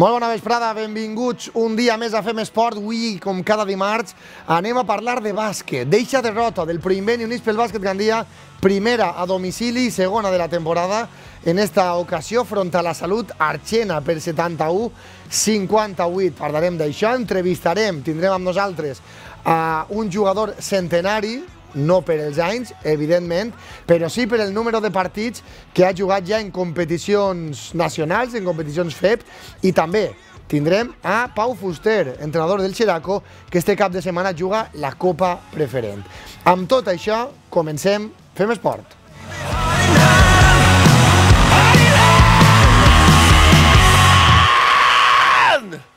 Molt bona vesprada, benvinguts un dia més a Fem Esport. Avui, com cada dimarts, anem a parlar de bàsquet. Deixa derrota del primer Unís pel bàsquet Gandia, primera a domicili i segona de la temporada. En esta ocasió, front a la salut, Arxena per 71, 58. Parlarem d'això, entrevistarem, tindrem amb nosaltres a un jugador centenari, no per els anys, evidentment, però sí per el número de partits que ha jugat ja en competicions nacionals, en competicions FEP, i també tindrem a Pau Fuster, entrenador del Xeraco, que este cap de setmana juga la Copa Preferent. Amb tot això, comencem Fem Esport. esport.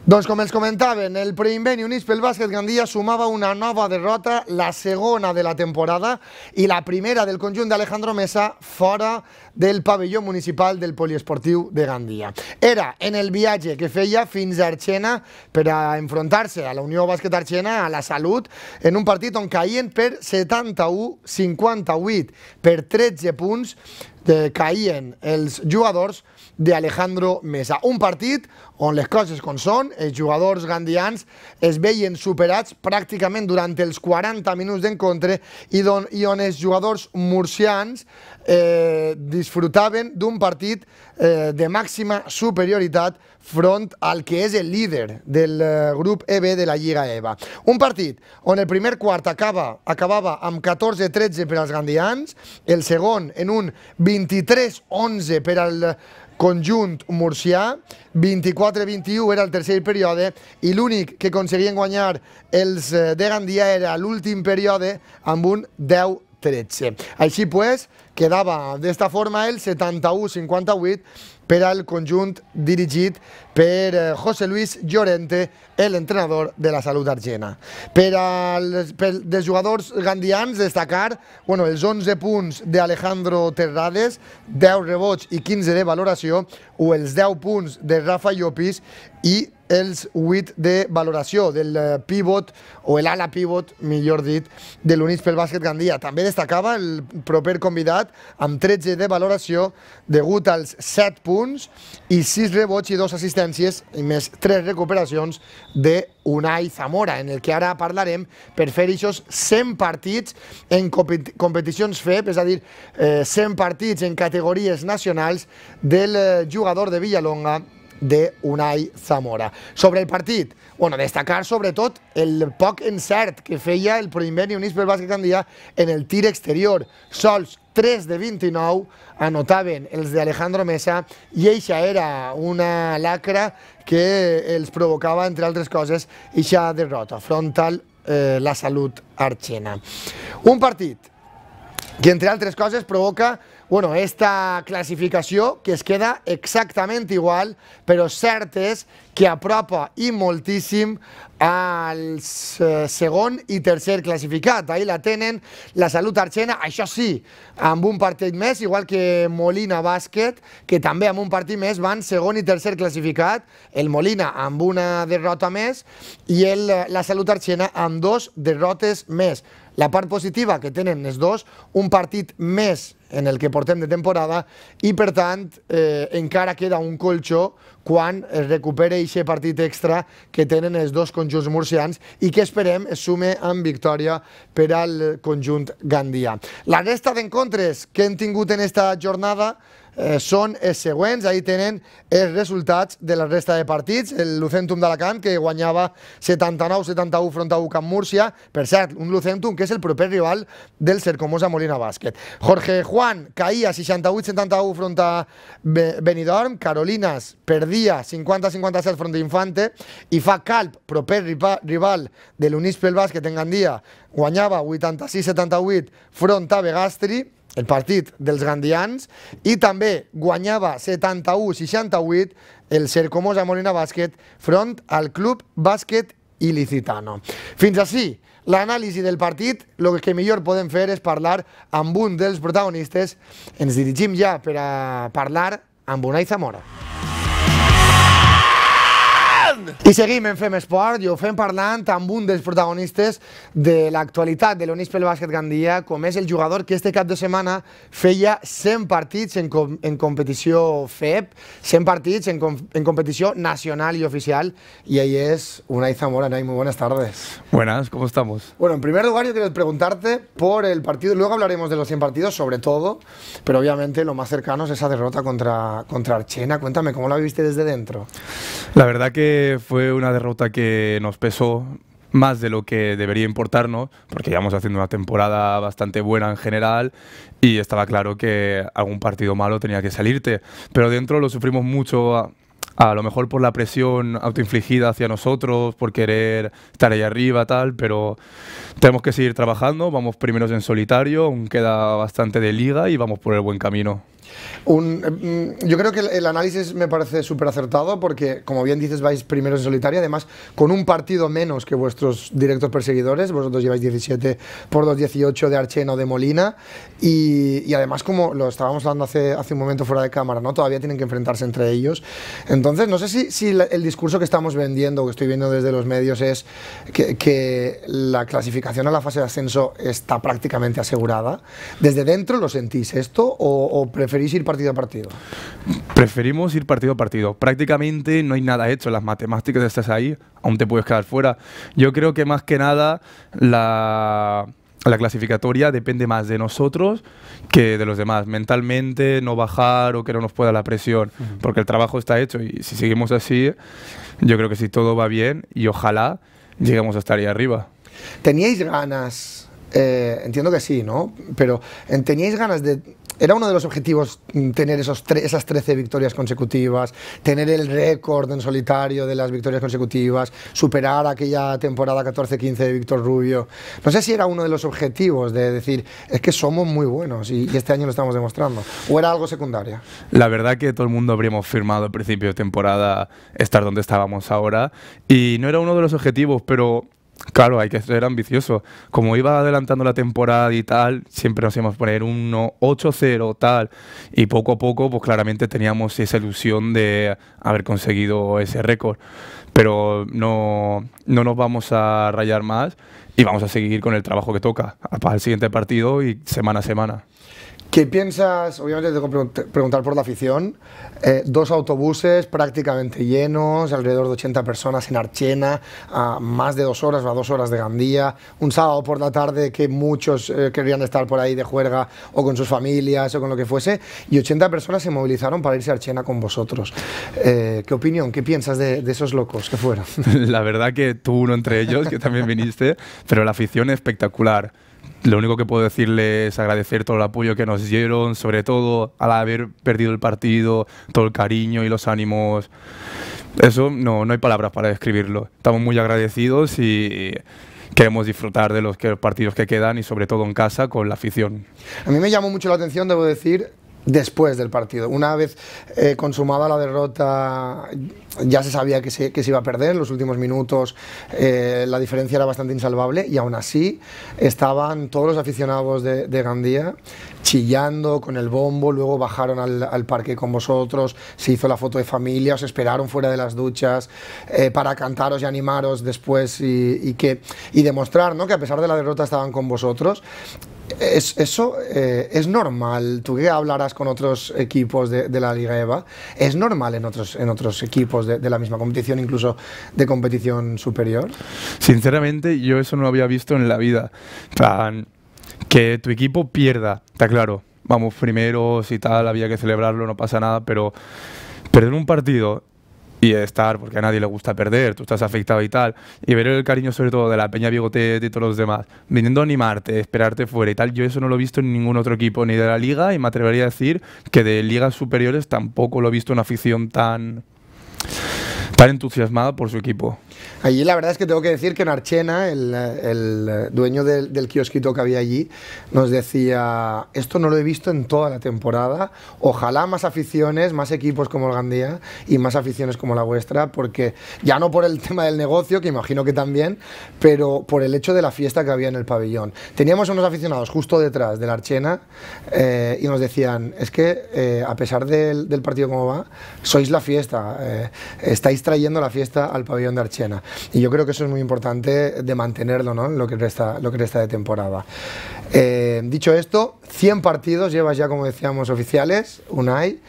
Como com els en el pre-invenio Unispel pel sumaba Gandia una nueva derrota, la segona de la temporada y la primera del de Alejandro Mesa fora del pavelló municipal del poliesportiu de Gandia. Era en el viatge que feia fins a Arxena per a enfrontar-se a la Unió Bàsquet Arxena, a la Salut, en un partit on caïen per 71-58, per 13 punts, de, eh, caïen els jugadors d'Alejandro Mesa. Un partit on les coses com són, els jugadors gandians es veien superats pràcticament durant els 40 minuts d'encontre i, i on els jugadors murcians eh, disfrutaven d'un partit eh, de màxima superioritat front al que és el líder del eh, grup EB de la Lliga EVA. Un partit on el primer quart acaba, acabava amb 14-13 per als gandians, el segon en un 23-11 per al conjunt murcià, 24-21 era el tercer període i l'únic que aconseguien guanyar els eh, de Gandia era l'últim període amb un 10-13. Així pues, quedava d'esta forma el 71-58 per al conjunt dirigit per eh, José Luis Llorente, l'entrenador de la Salut Argena. Per, als, jugadors gandians destacar bueno, els 11 punts d'Alejandro Terrades, 10 rebots i 15 de valoració, o els 10 punts de Rafa Llopis i els 8 de valoració del eh, pivot o l'ala pivot, millor dit, de l'Units pel Bàsquet Gandia. També destacava el proper convidat Montserrat, amb 13 de valoració, degut als 7 punts i 6 rebots i 2 assistències, i més 3 recuperacions de Unai Zamora, en el que ara parlarem per fer aquests 100 partits en competicions FEP, és a dir, 100 eh, partits en categories nacionals del eh, jugador de Villalonga de Unai Zamora. Sobre el partit, bueno, destacar sobretot el poc encert que feia el primer Dionís pel bàsquet candidat en el tir exterior. Sols 3 de 29 anotaven els d'Alejandro Mesa i eixa era una lacra que els provocava, entre altres coses, eixa derrota frontal eh, la salut argena. Un partit que, entre altres coses, provoca bueno, esta classificació que es queda exactament igual, però cert és que apropa i moltíssim al eh, segon i tercer classificat. Ahir la tenen la Salut Arxena, això sí, amb un partit més, igual que Molina Bàsquet, que també amb un partit més van segon i tercer classificat, el Molina amb una derrota més i el, la Salut Arxena amb dos derrotes més. La part positiva que tenen els dos, un partit més en el que portem de temporada i, per tant, eh, encara queda un colxó quan es recupera aquest partit extra que tenen els dos conjunts murcians i que esperem es sume amb victòria per al conjunt gandia. La resta d'encontres que hem tingut en esta jornada eh, són els següents. Ahir tenen els resultats de la resta de partits. El Lucentum d'Alacant, que guanyava 79-71 front a 1 Camp Múrcia. Per cert, un Lucentum que és el proper rival del Cercomosa Molina Bàsquet. Jorge Juan caïa 68-71 front a Benidorm. Carolinas perdia Dia 50-57 front d'Infante i fa Calp, proper rival de l'Unispel Bàsquet en Gandia, guanyava 86-78 front a Begastri, el partit dels gandians, i també guanyava 71-68 el Cercomosa Molina Bàsquet front al Club Bàsquet il·licitano. Fins així, l'anàlisi del partit, el que millor podem fer és parlar amb un dels protagonistes. Ens dirigim ja per a parlar amb Unai Zamora. Y seguimos en Fem Sport Yo ho fem parlant amb un dels protagonistes de actualidad de l'Unispe Pelvásquez Bàsquet Gandia, com és el jugador que este cap de semana feia 100 partits en, competición en FEP, 100 partits en, competición nacional y oficial, Y ahí es Unai Zamora. Unai, muy buenas tardes. Buenas, ¿cómo estamos? Bueno, en primer lugar yo quiero preguntarte por el partido, luego hablaremos de los 100 partidos sobre todo, pero obviamente lo más cercano es esa derrota contra, contra Archena. Cuéntame, ¿cómo la viviste desde dentro? La verdad que fue una derrota que nos pesó más de lo que debería importarnos, porque íbamos haciendo una temporada bastante buena en general y estaba claro que algún partido malo tenía que salirte. Pero dentro lo sufrimos mucho, a, lo mejor por la presión autoinfligida hacia nosotros, por querer estar ahí arriba, tal, pero tenemos que seguir trabajando, vamos primeros en solitario, aún queda bastante de liga y vamos por el buen camino. Eh, mm, yo creo que el, análisis me parece súper acertado porque, como bien dices, vais primero en solitaria, además con un partido menos que vuestros directos perseguidores, vosotros lleváis 17 por 2, 18 de Archeno de Molina y, además como lo estábamos hablando hace, hace un momento fuera de cámara, ¿no? todavía tienen que enfrentarse entre ellos. Entonces, no sé si, el discurso que estamos vendiendo, que estoy viendo desde los medios, es que, la clasificación a la fase de ascenso está prácticamente asegurada. ¿Desde dentro lo sentís esto o, o preferís ir partido a partido? Preferimos ir partido a partido. Prácticamente no hay nada hecho. Las matemáticas estás ahí, aún te puedes quedar fuera. Yo creo que más que nada la clasificatoria depende más de nosotros que de los demás. Mentalmente, no bajar o que no nos pueda la presión, porque el trabajo está hecho y si seguimos así, yo creo que si todo va bien y ojalá lleguemos a estar ahí arriba. ¿Teníais ganas? Eh, entiendo que sí, ¿no? Pero eh, ¿teníais ganas de era uno de los objetivos mm, tener esos esas 13 victorias consecutivas, tener el récord en solitario de las victorias consecutivas, superar aquella temporada 14-15 de Víctor Rubio. No sé si era uno de los objetivos de decir, es que somos muy buenos y, y este año lo estamos demostrando. ¿O era algo secundario? La verdad que todo el mundo habríamos firmado al principio de temporada estar donde estábamos ahora y no era uno de los objetivos, pero Claro, hay que ser ambicioso. Como iba adelantando la temporada y tal, siempre nos íbamos a poner un 8-0 tal. Y poco a poco, pues claramente teníamos esa ilusión de haber conseguido ese récord. Pero no, no nos vamos a rayar más y vamos a seguir con el trabajo que toca para el siguiente partido y semana a semana. ¿Qué piensas? Obviamente tengo que preguntar por la afición. Eh, dos autobuses prácticamente llenos, alrededor de 80 personas en Archena, a más de dos horas o a dos horas de Gandía. Un sábado por la tarde que muchos eh, querían estar por ahí de juerga o con sus familias o con lo que fuese. Y 80 personas se movilizaron para irse a Archena con vosotros. Eh, ¿Qué opinión, qué piensas de, de esos locos que fueron? La verdad que tú uno entre ellos, que también viniste, pero la afición espectacular. Lo único que puedo decirles es agradecer todo el apoyo que nos dieron, sobre todo al haber perdido el partido, todo el cariño y los ánimos. Eso no, no hay palabras para describirlo. Estamos muy agradecidos y queremos disfrutar de los partidos que quedan y sobre todo en casa con la afición. A mí me llamó mucho la atención, debo decir, después del partido. Una vez eh, consumada la derrota, ya se sabía que se, iba a perder. En los últimos minutos eh, la diferencia era bastante insalvable y aún así estaban todos los aficionados de, Gandía chillando con el bombo. Luego bajaron al, parque con vosotros, se hizo la foto de familia, os esperaron fuera de las duchas eh, para cantaros y animaros después y, y que, y demostrar que a pesar de la derrota estaban con vosotros es, eso eh, es normal. Tú que hablarás con otros equipos de, la Liga EVA, es normal en otros, en otros equipos de, la misma competición, incluso de competición superior. Sinceramente, yo eso no lo había visto en la vida. Tan, que tu equipo pierda, está claro. Vamos primeros y tal, había que celebrarlo, no pasa nada, pero perder un partido y estar, porque a nadie le gusta perder, tú estás afectado y tal, y ver el cariño sobre todo de la peña bigote y todos los demás, viniendo a animarte, esperarte fuera y tal, yo eso no lo he visto en ningún otro equipo ni de la liga y me atrevería a decir que de ligas superiores tampoco lo he visto una afición tan, tan entusiasmada por su equipo. Allí la verdad es que tengo que decir que en el, el dueño del, del, kiosquito que había allí, nos decía, esto no lo he visto en toda la temporada, ojalá más aficiones, más equipos como el Gandía y más aficiones como la vuestra, porque ya no por el tema del negocio, que imagino que también, pero por el hecho de la fiesta que había en el pabellón. Teníamos unos aficionados justo detrás de la Archena eh, y nos decían, es que eh, a pesar del, partido como va, sois la fiesta, eh, estáis trayendo la fiesta al pabellón de Archena. Y yo creo que eso es muy importante de mantenerlo ¿no? lo, que resta, lo que resta de temporada. Eh, dicho esto, 100 partidos llevas ya, como decíamos, oficiales, UNAI.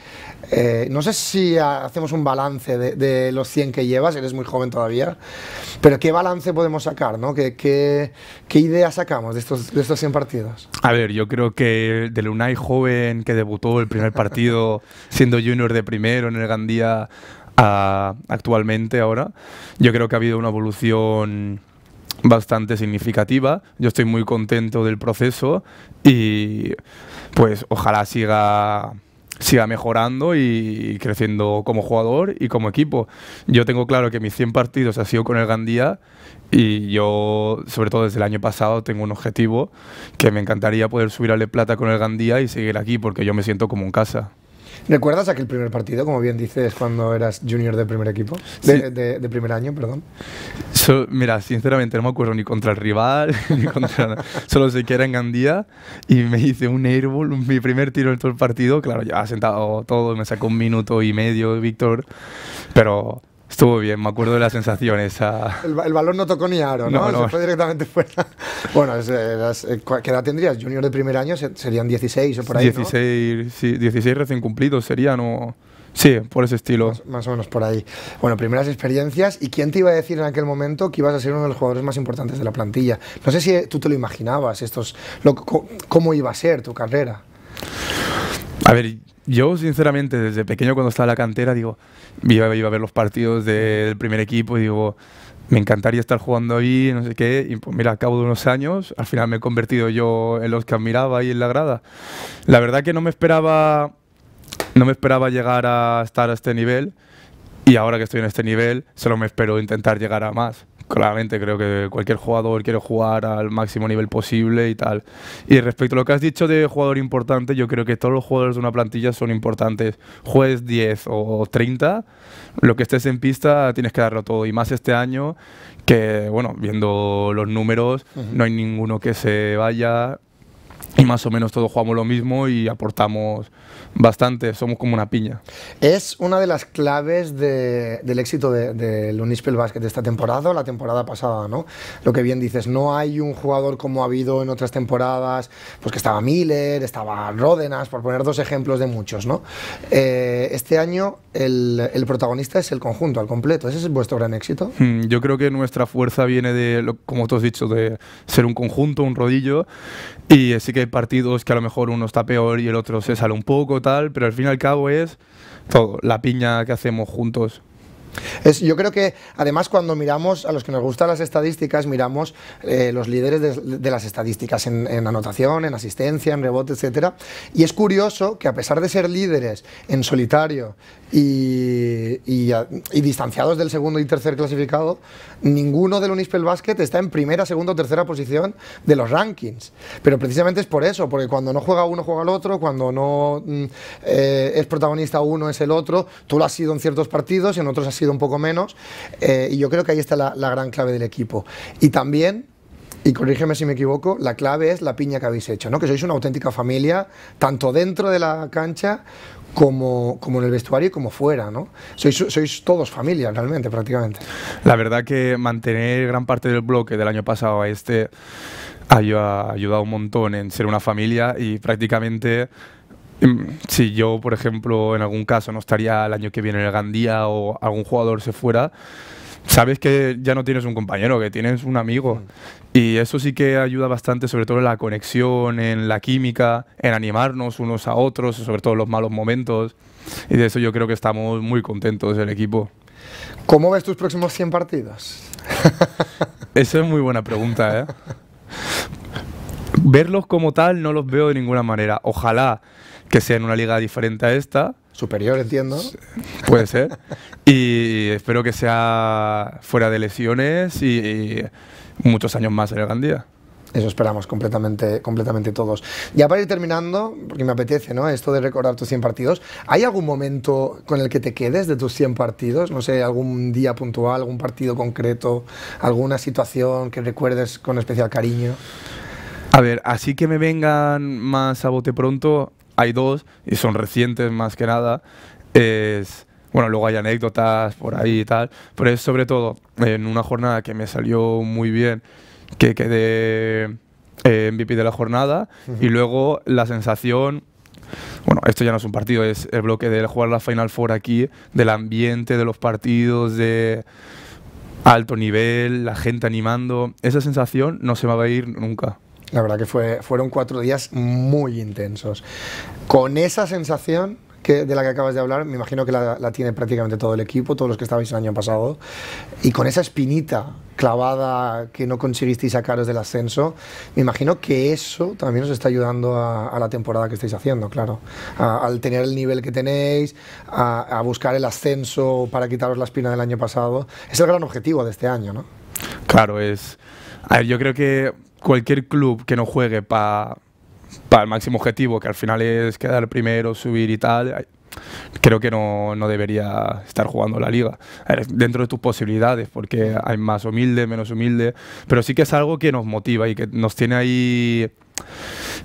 Eh, no sé si hacemos un balance de, los 100 que llevas, eres muy joven todavía, pero ¿qué balance podemos sacar? ¿no? ¿Qué, qué, qué idea sacamos de estos, de estos 100 partidos? A ver, yo creo que del UNAI joven que debutó el primer partido siendo junior de primero en el Gandía actualmente ahora, yo creo que ha habido una evolución bastante significativa. Yo estoy muy contento del proceso y pues ojalá siga siga mejorando y creciendo como jugador y como equipo. Yo tengo claro que mis 100 partidos ha sido con el Gandía y yo, sobre todo desde el año pasado, tengo un objetivo que me encantaría poder subir a Le Plata con el Gandía y seguir aquí porque yo me siento como en casa. ¿Recuerdas aquel primer partido, como bien dices, cuando eras junior de primer equipo? De, de, primer año, perdón. mira, sinceramente no me acuerdo ni contra el rival, Solo sé que era en Gandía y me hice un airball, mi primer tiro en todo el partido. Claro, ya ha sentado todo, me sacó un minuto y medio Víctor, pero Estuvo bien, me acuerdo de la sensación El, balón no tocó ni aro, ¿no? no, Se fue directamente fuera. bueno, eh, eh, ¿qué edad tendrías? Junior de primer año serían 16 o por ahí, 16, ¿no? 16 recién cumplidos serían o... Sí, por ese estilo. Más, o menos por ahí. Bueno, primeras experiencias. ¿Y quién te iba a decir en aquel momento que ibas a ser uno de los jugadores más importantes de la plantilla? No sé si tú te lo imaginabas, estos, cómo iba a ser tu carrera. A ver, yo sinceramente desde pequeño cuando estaba en la cantera, digo, iba, iba a ver los partidos del primer equipo y digo, me encantaría estar jugando ahí, no sé qué. Y pues mira, al cabo de unos años, al final me he convertido yo en los que admiraba ahí en la grada. La verdad que no me esperaba, no me esperaba llegar a estar a este nivel y ahora que estoy en este nivel, solo me espero intentar llegar a más claramente creo que cualquier jugador quiere jugar al máximo nivel posible y tal. Y respecto a lo que has dicho de jugador importante, yo creo que todos los jugadores de una plantilla son importantes. jueves 10 o 30, lo que estés en pista tienes que darlo todo. Y más este año, que bueno, viendo los números, no hay ninguno que se vaya y más o menos todos jugamos lo mismo y aportamos bastante, somos como una piña. Es una de las claves del éxito del de, Unispel Basket esta temporada o la temporada pasada, ¿no? Lo que bien dices, no hay un jugador como ha habido en otras temporadas, pues que estaba Miller, estaba Ródenas, por poner dos ejemplos de muchos, ¿no? Eh, este año el, protagonista es el conjunto, al completo, ese es vuestro gran éxito. Hmm, yo creo que nuestra fuerza viene de, como tú has dicho, de ser un conjunto, un rodillo, y es sí que hay partidos que a lo mejor uno está peor y el otro se sale un poco, tal, pero al fin y al cabo es todo, la piña que hacemos juntos yo creo que además cuando miramos a los que nos gustan las estadísticas, miramos eh, los líderes de, las estadísticas en, anotación, en asistencia, en rebote, etcétera. Y es curioso que a pesar de ser líderes en solitario y, distanciados del segundo y tercer clasificado, ninguno del Unispel Basket está en primera, segunda o tercera posición de los rankings. Pero precisamente es por eso, porque cuando no juega uno juega el otro, cuando no mm, eh, es protagonista uno es el otro. Tú lo has sido en ciertos partidos, y en otros has sido un poco menos. Eh, y yo creo que ahí está la, gran clave del equipo. Y también y corrígeme si me equivoco, la clave es la piña que habéis hecho, ¿no? Que sois una auténtica familia, tanto dentro de la cancha como, como en el vestuario y como fuera, ¿no? Sois, sois todos familia realmente, prácticamente. La verdad que mantener gran parte del bloque del año pasado a este ha ayudado un montón en ser una familia y prácticamente si yo, por ejemplo, en algún caso no estaría el año que viene en el Gandía o algún jugador se fuera, sabes que ya no tienes un compañero, que tienes un amigo. Mm. Y eso sí que ayuda bastante, sobre todo en la conexión, en la química, en animarnos unos a otros, sobre todo en los malos momentos. Y de eso yo creo que estamos muy contentos el equipo. ¿Cómo ves tus próximos 100 partidos? Esa es muy buena pregunta, ¿eh? Verlos como tal no los veo de ninguna manera. Ojalá que sea en una liga diferente a esta. Superior, entiendo. Puede ser. y espero que sea fuera de lesiones y, muchos años más en el Gandía. Eso esperamos completamente, completamente todos. Ya para ir terminando, porque me apetece, ¿no? Esto de recordar tus 100 partidos. ¿Hay algún momento con el que te quedes de tus 100 partidos? No sé, algún día puntual, algún partido concreto, alguna situación que recuerdes con especial cariño. A ver, así que me vengan más a bote pronto, hay dos y son recientes más que nada. Es, bueno, luego hay anécdotas por ahí y tal, pero es sobre todo en una jornada que me salió muy bien, que quedé en eh, MVP de la jornada y luego la sensación bueno, esto ya no es un partido, es el bloque de jugar la Final Four aquí, del ambiente, de los partidos, de alto nivel, la gente animando. Esa sensación no se me va a ir nunca. La verdad que fueron cuatro días muy intensos. Con esa sensación que, de la que acabas de hablar, me imagino que la, tiene prácticamente todo el equipo, todos los que estabais el año pasado, y con esa espinita clavada que no conseguisteis sacaros del ascenso, me imagino que eso también os está ayudando a, la temporada que estáis haciendo, claro, al tener el nivel que tenéis, a, a buscar el ascenso para quitaros la espina del año pasado, es el gran objetivo de este año, ¿no? Claro, es... A ver, yo creo que cualquier club que no juegue para el máximo objetivo, que al final es quedar primero, subir y tal, creo que no, no, debería estar jugando la liga. Dentro de tus posibilidades, porque hay más humilde, menos humilde, pero sí que es algo que nos motiva y que nos tiene ahí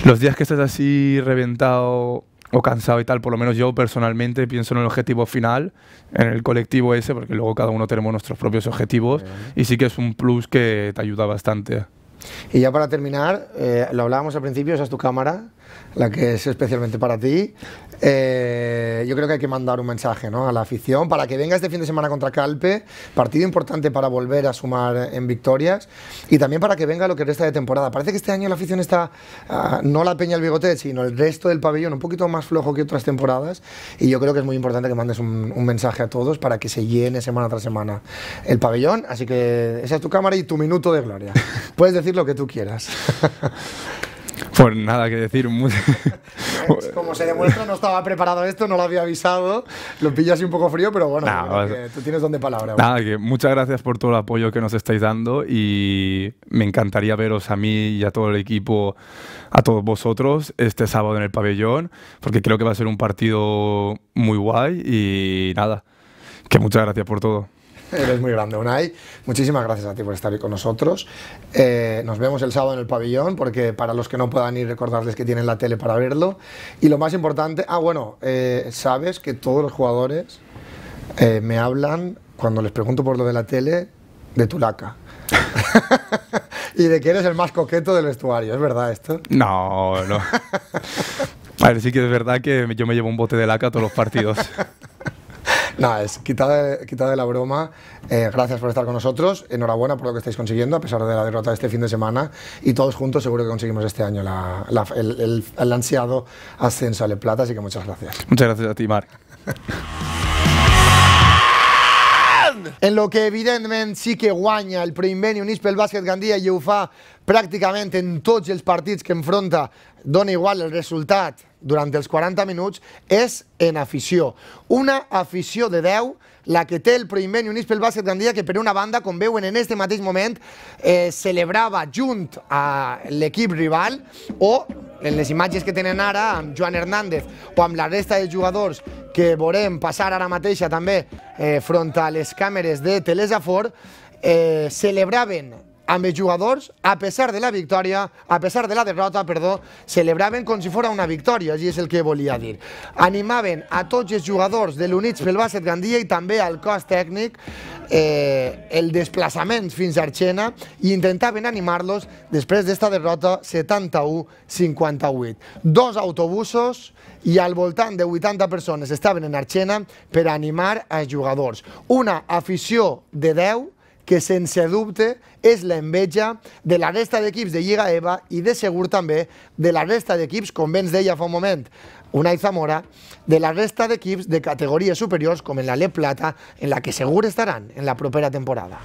los días que estás así reventado o cansado y tal, por lo menos yo personalmente pienso en el objetivo final, en el colectivo ese, porque luego cada uno tenemos nuestros propios objetivos y sí que es un plus que te ayuda bastante. Y ya para terminar, eh, lo hablábamos al principio, esa es tu cámara la que es especialmente para ti. Eh, yo creo que hay que mandar un mensaje ¿no? a la afición para que venga este fin de semana contra Calpe, partido importante para volver a sumar en victorias y también para que venga lo que resta de temporada. Parece que este año la afición está, ah, no la Peña el bigote, sino el resto del pabellón, un poquito más flojo que otras temporadas y yo creo que es muy importante que mandes un, un mensaje a todos para que se llene semana tras semana el pabellón. Así que esa es tu cámara y tu minuto de gloria. Puedes decir lo que tú quieras. Pues nada que decir. Como se demuestra, no estaba preparado esto, no lo había avisado. Lo pillas un poco frío, pero bueno, tú tienes donde palabra. muchas gracias por todo el apoyo que nos estáis dando y me encantaría veros a mí y a todo el equipo, a todos vosotros, este sábado en el pabellón, porque creo que va a ser un partido muy guay y nada, que muchas gracias por todo. Eres muy grande, Unai. Muchísimas gracias a ti por estar hoy con nosotros. Eh, nos vemos el sábado en el pabellón, porque para los que no puedan ir, recordarles que tienen la tele para verlo. Y lo más importante, ah, bueno, eh, sabes que todos los jugadores eh, me hablan, cuando les pregunto por lo de la tele, de Tulaca. y de que eres el más coqueto del vestuario, ¿es verdad esto? No, no. A ver, sí que es verdad que yo me llevo un bote de laca a todos los partidos. Nada, es quitada de, la broma. Eh, gracias por estar con nosotros. Enhorabuena por lo que estáis consiguiendo, a pesar de la derrota de este fin de semana. Y todos juntos seguro que conseguimos este año el, ansiado ascenso a Le Plata. Así que muchas gracias. Muchas gracias a ti, Marc. en lo que evidentment sí que guanya el Preinvent i pel Bàsquet Gandia i ho fa pràcticament en tots els partits que enfronta, dona igual el resultat durant els 40 minuts, és en afició. Una afició de 10 la que té el unís pel Bàsquet Gandia, que per una banda, com veuen en este mateix moment, eh, celebrava junt a l'equip rival o en les imatges que tenen ara amb Joan Hernández o amb la resta de jugadors que veurem passar ara mateixa també eh, front a les càmeres de Telesafor, eh, celebraven amb els jugadors, a pesar de la victòria, a pesar de la derrota, perdó, celebraven com si fora una victòria, i és el que volia dir. Animaven a tots els jugadors de l'Units pel Bàsquet Gandia i també al cos tècnic eh, el desplaçament fins a Arxena i intentaven animar-los després d'esta derrota 71-58. Dos autobusos i al voltant de 80 persones estaven en Arxena per animar els jugadors. Una afició de 10 que sense dubte és l'enveja de la resta d'equips de Lliga EVA i de segur també de la resta d'equips, com bé ens deia fa un moment, Unai Zamora, de la resta d'equips de categories superiors com en la Le Plata, en la que segur estaran en la propera temporada.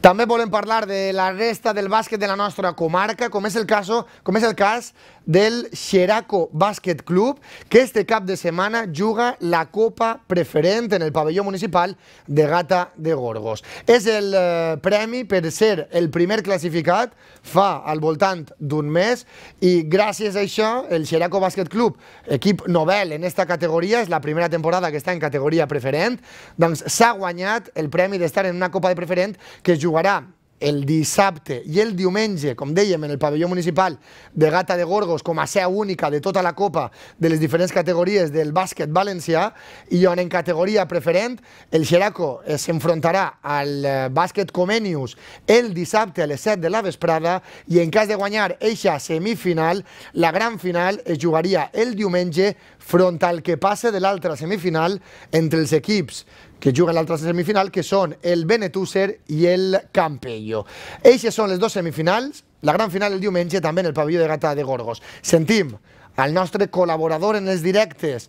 També volem parlar de la resta del bàsquet de la nostra comarca, com és el, cas, com és el cas del Xeraco Bàsquet Club, que este cap de setmana juga la Copa Preferent en el pavelló municipal de Gata de Gorgos. És el eh, premi per ser el primer classificat fa al voltant d'un mes i gràcies a això el Xeraco Bàsquet Club, equip novel en esta categoria, és la primera temporada que està en categoria preferent, doncs s'ha guanyat el premi d'estar en una Copa de Preferent que que jugarà el dissabte i el diumenge, com dèiem, en el pavelló municipal de Gata de Gorgos, com a seu única de tota la Copa de les diferents categories del bàsquet valencià, i on en categoria preferent el Xeraco eh, s'enfrontarà al eh, bàsquet Comenius el dissabte a les 7 de la vesprada, i en cas de guanyar eixa semifinal, la gran final es jugaria el diumenge front al que passa de l'altra semifinal entre els equips que juguen l'altra semifinal, que són el Benetússer i el Campello. Eixes són les dues semifinals, la gran final el diumenge també en el pavelló de Gata de Gorgos. Sentim al nostre col·laborador en els directes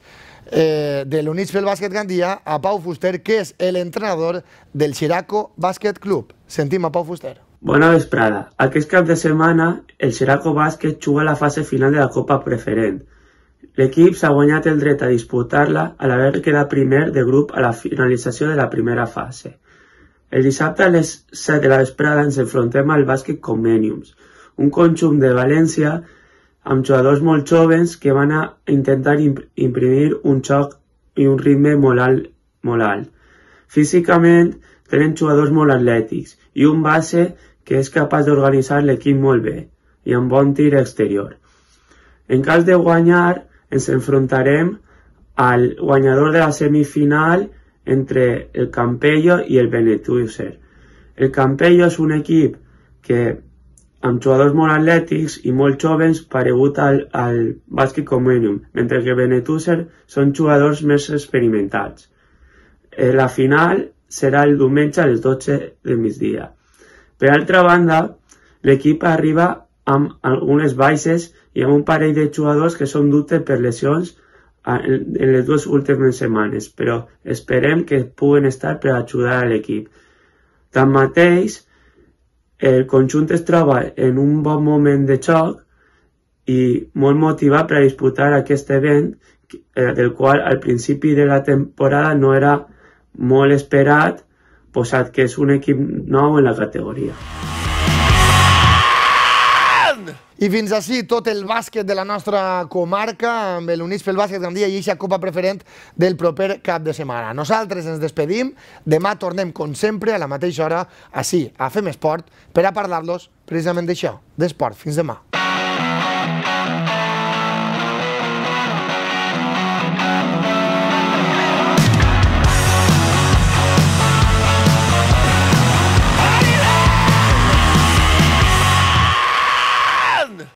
eh, de l'Units pel Bàsquet Gandia, a Pau Fuster, que és l'entrenador del Xiraco Bàsquet Club. Sentim a Pau Fuster. Bona vesprada. Aquest cap de setmana el Xeraco Bàsquet juga la fase final de la Copa Preferent, L'equip s'ha guanyat el dret a disputar-la a l'haver quedat primer de grup a la finalització de la primera fase. El dissabte a les 7 de la vesprada ens enfrontem al bàsquet Comeniums, un conjunt de València amb jugadors molt joves que van a intentar imprimir un xoc i un ritme molt alt. Molt alt. Físicament tenen jugadors molt atlètics i un base que és capaç d'organitzar l'equip molt bé i amb bon tir exterior. En cas de guanyar, ens enfrontarem al guanyador de la semifinal entre el Campello i el Benetuser. El Campello és un equip que amb jugadors molt atlètics i molt joves paregut al, al bàsquet comunium, mentre que Benetuser són jugadors més experimentats. Eh, la final serà el diumenge a les 12 del migdia. Per altra banda, l'equip arriba amb algunes baixes i amb un parell de jugadors que són dubte per lesions en les dues últimes setmanes, però esperem que puguen estar per ajudar a l'equip. Tanmateix, el conjunt es troba en un bon moment de xoc i molt motivat per a disputar aquest event eh, del qual al principi de la temporada no era molt esperat, posat que és un equip nou en la categoria. I fins així tot el bàsquet de la nostra comarca amb l'Units pel Bàsquet Gandia i eixa Copa Preferent del proper cap de setmana. Nosaltres ens despedim, demà tornem com sempre a la mateixa hora, així, a Fem Esport, per a parlar-los precisament d'això, d'esport. Fins demà.